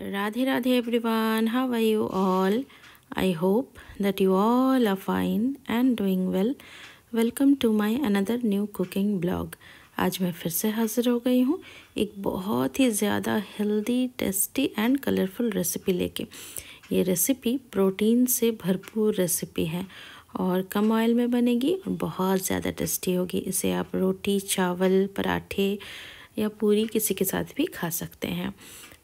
Radhe Radhe everyone, how are you all I hope that you all are fine and doing well welcome to my another new cooking blog आज मैं फिर से हाज़िर हो गई हूँ एक बहुत ही ज़्यादा healthy tasty and colourful recipe लेके ये रेसिपी प्रोटीन से भरपूर रेसिपी है और कम ऑयल में बनेगी और बहुत ज़्यादा टेस्टी होगी इसे आप रोटी चावल पराठे या पूरी किसी के साथ भी खा सकते हैं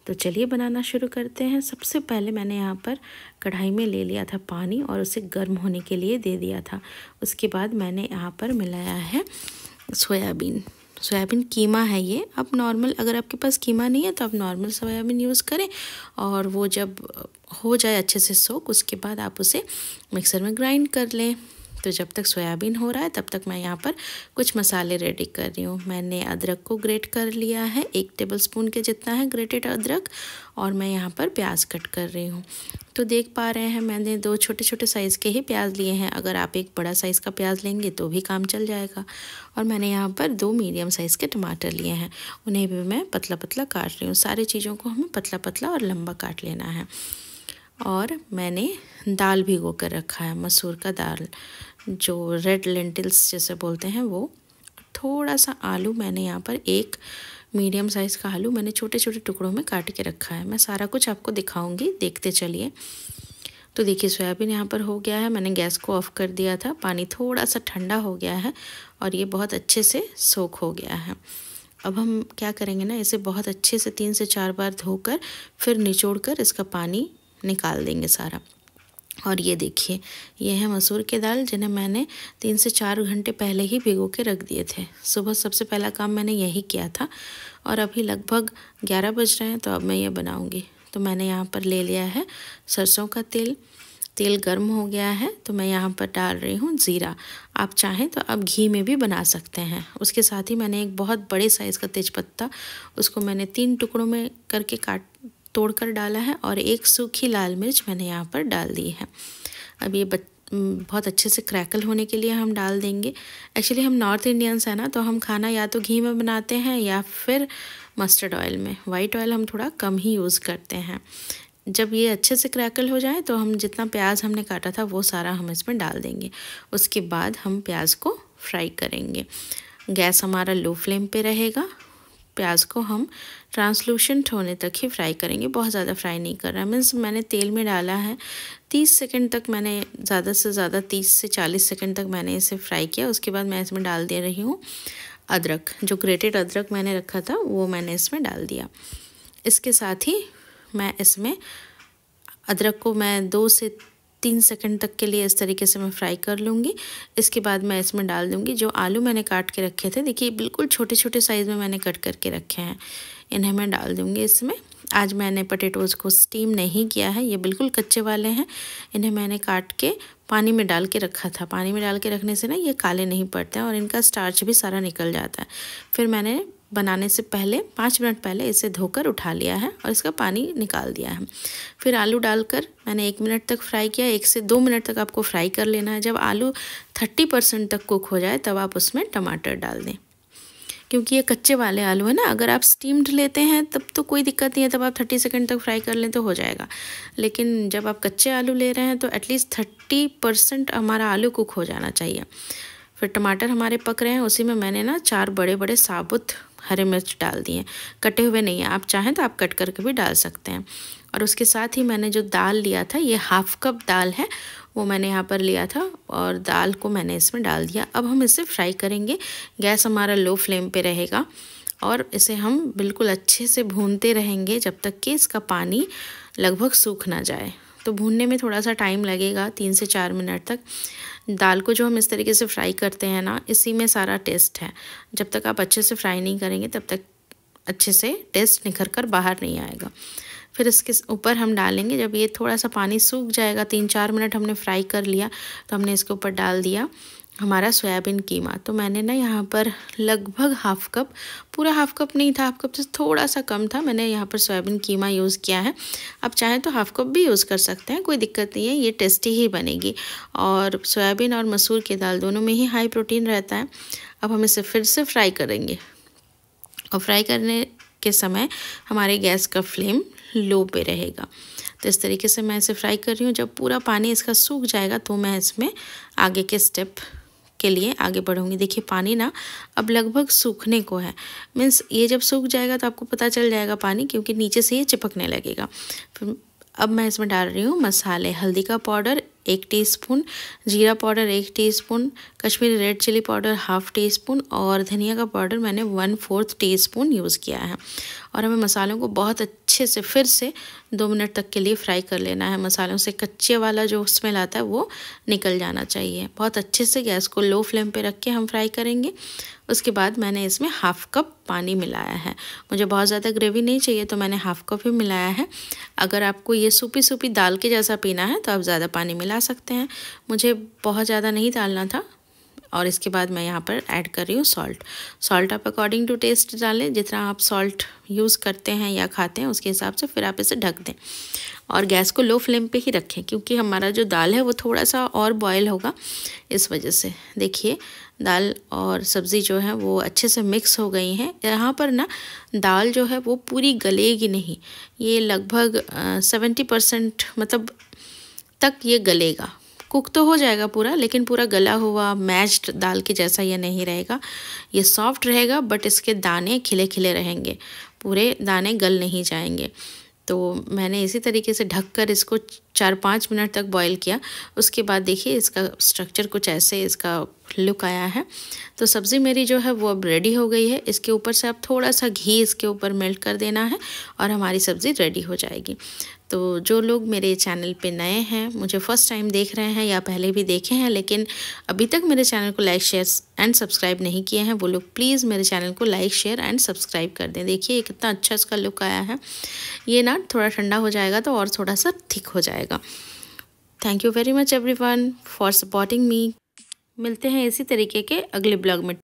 तो चलिए बनाना शुरू करते हैं सबसे पहले मैंने यहाँ पर कढ़ाई में ले लिया था पानी और उसे गर्म होने के लिए दे दिया था उसके बाद मैंने यहाँ पर मिलाया है सोयाबीन सोयाबीन कीमा है ये आप नॉर्मल अगर आपके पास कीमा नहीं है तो आप नॉर्मल सोयाबीन यूज़ करें और वो जब हो जाए अच्छे से सोख उसके बाद आप उसे मिक्सर में ग्राइंड कर लें तो जब तक सोयाबीन हो रहा है तब तक मैं यहाँ पर कुछ मसाले रेडी कर रही हूँ मैंने अदरक को ग्रेट कर लिया है एक टेबल स्पून के जितना है ग्रेटेड अदरक और मैं यहाँ पर प्याज कट कर रही हूँ तो देख पा रहे हैं मैंने दो छोटे छोटे साइज़ के ही प्याज लिए हैं अगर आप एक बड़ा साइज़ का प्याज लेंगे तो भी काम चल जाएगा और मैंने यहाँ पर दो मीडियम साइज़ के टमाटर लिए हैं उन्हें भी मैं पतला पतला काट रही हूँ सारी चीज़ों को हमें पतला पतला और लंबा काट लेना है और मैंने दाल भिगो कर रखा है मसूर का दाल जो रेड लेंटिल्स जैसे बोलते हैं वो थोड़ा सा आलू मैंने यहाँ पर एक मीडियम साइज़ का आलू मैंने छोटे छोटे टुकड़ों में काट के रखा है मैं सारा कुछ आपको दिखाऊंगी देखते चलिए तो देखिए सोयाबीन यहाँ पर हो गया है मैंने गैस को ऑफ़ कर दिया था पानी थोड़ा सा ठंडा हो गया है और ये बहुत अच्छे से सोख हो गया है अब हम क्या करेंगे ना इसे बहुत अच्छे से तीन से चार बार धोकर फिर निचोड़ कर इसका पानी निकाल देंगे सारा और ये देखिए ये है मसूर के दाल जिन्हें मैंने तीन से चार घंटे पहले ही भिगो के रख दिए थे सुबह सबसे पहला काम मैंने यही किया था और अभी लगभग ग्यारह बज रहे हैं तो अब मैं ये बनाऊँगी तो मैंने यहाँ पर ले लिया है सरसों का तेल तेल गर्म हो गया है तो मैं यहाँ पर डाल रही हूँ ज़ीरा आप चाहें तो आप घी में भी बना सकते हैं उसके साथ ही मैंने एक बहुत बड़े साइज़ का तेज़पत्ता उसको मैंने तीन टुकड़ों में करके काट तोड़कर डाला है और एक सूखी लाल मिर्च मैंने यहाँ पर डाल दी है अब ये बच बहुत अच्छे से क्रैकल होने के लिए हम डाल देंगे एक्चुअली हम नॉर्थ इंडियंस हैं ना तो हम खाना या तो घी में बनाते हैं या फिर मस्टर्ड ऑयल में वाइट ऑयल हम थोड़ा कम ही यूज़ करते हैं जब ये अच्छे से क्रैकल हो जाए तो हम जितना प्याज हमने काटा था वो सारा हम इसमें डाल देंगे उसके बाद हम प्याज को फ्राई करेंगे गैस हमारा लो फ्लेम पे रहेगा प्याज को हम ट्रांसलूशेंट होने तक ही फ्राई करेंगे बहुत ज़्यादा फ्राई नहीं कर रहा मीन्स मैंने तेल में डाला है तीस सेकंड तक मैंने ज़्यादा से ज़्यादा तीस से चालीस सेकंड तक मैंने इसे फ्राई किया उसके बाद मैं इसमें डाल दे रही हूँ अदरक जो ग्रेटेड अदरक मैंने रखा था वो मैंने इसमें डाल दिया इसके साथ ही मैं इसमें अदरक को मैं दो से तीन सेकंड तक के लिए इस तरीके से मैं फ्राई कर लूँगी इसके बाद मैं इसमें डाल दूँगी जो आलू मैंने काट के रखे थे देखिए बिल्कुल छोटे छोटे साइज़ में मैंने कट करके रखे हैं इन्हें मैं डाल दूँगी इसमें आज मैंने पटेटोज़ को स्टीम नहीं किया है ये बिल्कुल कच्चे वाले हैं इन्हें मैंने काट के पानी में डाल के रखा था पानी में डाल के रखने से ना ये काले नहीं पड़ते हैं और इनका स्टार्च भी सारा निकल जाता है फिर मैंने बनाने से पहले पाँच मिनट पहले इसे धोकर उठा लिया है और इसका पानी निकाल दिया है फिर आलू डालकर मैंने एक मिनट तक फ्राई किया एक से दो मिनट तक आपको फ्राई कर लेना है जब आलू थर्टी परसेंट तक कुक हो जाए तब आप उसमें टमाटर डाल दें क्योंकि ये कच्चे वाले आलू है ना अगर आप स्टीम्ड लेते हैं तब तो कोई दिक्कत नहीं है तब आप थर्टी सेकेंड तक फ्राई कर लें तो हो जाएगा लेकिन जब आप कच्चे आलू ले रहे हैं तो एटलीस्ट थर्टी परसेंट हमारा आलू कुक हो जाना चाहिए फिर टमाटर हमारे पक रहे हैं उसी में मैंने ना चार बड़े बड़े साबुत हरे मिर्च डाल दिए कटे हुए नहीं है आप चाहें तो आप कट करके भी डाल सकते हैं और उसके साथ ही मैंने जो दाल लिया था ये हाफ़ कप दाल है वो मैंने यहाँ पर लिया था और दाल को मैंने इसमें डाल दिया अब हम इसे फ्राई करेंगे गैस हमारा लो फ्लेम पे रहेगा और इसे हम बिल्कुल अच्छे से भूनते रहेंगे जब तक कि इसका पानी लगभग सूख ना जाए तो भूनने में थोड़ा सा टाइम लगेगा तीन से चार मिनट तक दाल को जो हम इस तरीके से फ्राई करते हैं ना इसी में सारा टेस्ट है जब तक आप अच्छे से फ्राई नहीं करेंगे तब तक अच्छे से टेस्ट निखर कर बाहर नहीं आएगा फिर इसके ऊपर हम डालेंगे जब ये थोड़ा सा पानी सूख जाएगा तीन चार मिनट हमने फ्राई कर लिया तो हमने इसके ऊपर डाल दिया हमारा सोयाबीन कीमा तो मैंने ना यहाँ पर लगभग हाफ़ कप पूरा हाफ़ कप नहीं था हाफ़ कप से थोड़ा सा कम था मैंने यहाँ पर सोयाबीन कीमा यूज़ किया है आप चाहें तो हाफ़ कप भी यूज़ कर सकते हैं कोई दिक्कत नहीं है ये टेस्टी ही बनेगी और सोयाबीन और मसूर की दाल दोनों में ही हाई प्रोटीन रहता है अब हम इसे फिर से फ्राई करेंगे और फ्राई करने के समय हमारे गैस का फ्लेम लो पे रहेगा तो इस तरीके से मैं इसे फ्राई कर रही हूँ जब पूरा पानी इसका सूख जाएगा तो मैं इसमें आगे के स्टेप के लिए आगे बढ़ूँगी देखिए पानी ना अब लगभग सूखने को है मीन्स ये जब सूख जाएगा तो आपको पता चल जाएगा पानी क्योंकि नीचे से ये चिपकने लगेगा फिर अब मैं इसमें डाल रही हूँ मसाले हल्दी का पाउडर एक टीस्पून जीरा पाउडर एक teaspoon Kashmiri red chilli powder half teaspoon और धनिया का पाउडर मैंने one fourth teaspoon use किया है और हमें मसालों को बहुत अच्छे से फिर से दो मिनट तक के लिए फ्राई कर लेना है मसालों से कच्चे वाला जो स्मेल आता है वो निकल जाना चाहिए बहुत अच्छे से गैस को लो फ्लेम पर रख के हम फ्राई करेंगे उसके बाद मैंने इसमें हाफ़ कप पानी मिलाया है मुझे बहुत ज़्यादा ग्रेवी नहीं चाहिए तो मैंने हाफ़ कप ही मिलाया है अगर आपको ये सूपी सूपी दाल के जैसा पीना है तो आप ज़्यादा पानी मिला मिला सकते हैं मुझे बहुत ज़्यादा नहीं डालना था और इसके बाद मैं यहाँ पर ऐड कर रही हूँ सॉल्ट सॉल्ट आप अकॉर्डिंग टू टेस्ट डालें जितना आप सॉल्ट यूज़ करते हैं या खाते हैं उसके हिसाब से फिर आप इसे ढक दें और गैस को लो फ्लेम पे ही रखें क्योंकि हमारा जो दाल है वो थोड़ा सा और बॉयल होगा इस वजह से देखिए दाल और सब्ज़ी जो है वो अच्छे से मिक्स हो गई हैं यहाँ पर ना दाल जो है वो पूरी गलेगी नहीं ये लगभग सेवेंटी परसेंट मतलब तक ये गलेगा कुक तो हो जाएगा पूरा लेकिन पूरा गला हुआ मैच्ड दाल के जैसा ये नहीं रहेगा ये सॉफ्ट रहेगा बट इसके दाने खिले खिले रहेंगे पूरे दाने गल नहीं जाएंगे तो मैंने इसी तरीके से ढककर इसको चार पाँच मिनट तक बॉईल किया उसके बाद देखिए इसका स्ट्रक्चर कुछ ऐसे इसका लुक आया है तो सब्ज़ी मेरी जो है वो अब रेडी हो गई है इसके ऊपर से आप थोड़ा सा घी इसके ऊपर मेल्ट कर देना है और हमारी सब्ज़ी रेडी हो जाएगी तो जो लोग मेरे चैनल पे नए हैं मुझे फ़र्स्ट टाइम देख रहे हैं या पहले भी देखे हैं लेकिन अभी तक मेरे चैनल को लाइक शेयर एंड सब्सक्राइब नहीं किए हैं वो लोग प्लीज़ मेरे चैनल को लाइक शेयर एंड सब्सक्राइब कर दें देखिए कितना अच्छा इसका लुक आया है ये ना थोड़ा ठंडा हो जाएगा तो और थोड़ा सा थिक हो जाएगा thank you very much every for supporting me मिलते हैं इसी तरीके के अगले ब्लॉग में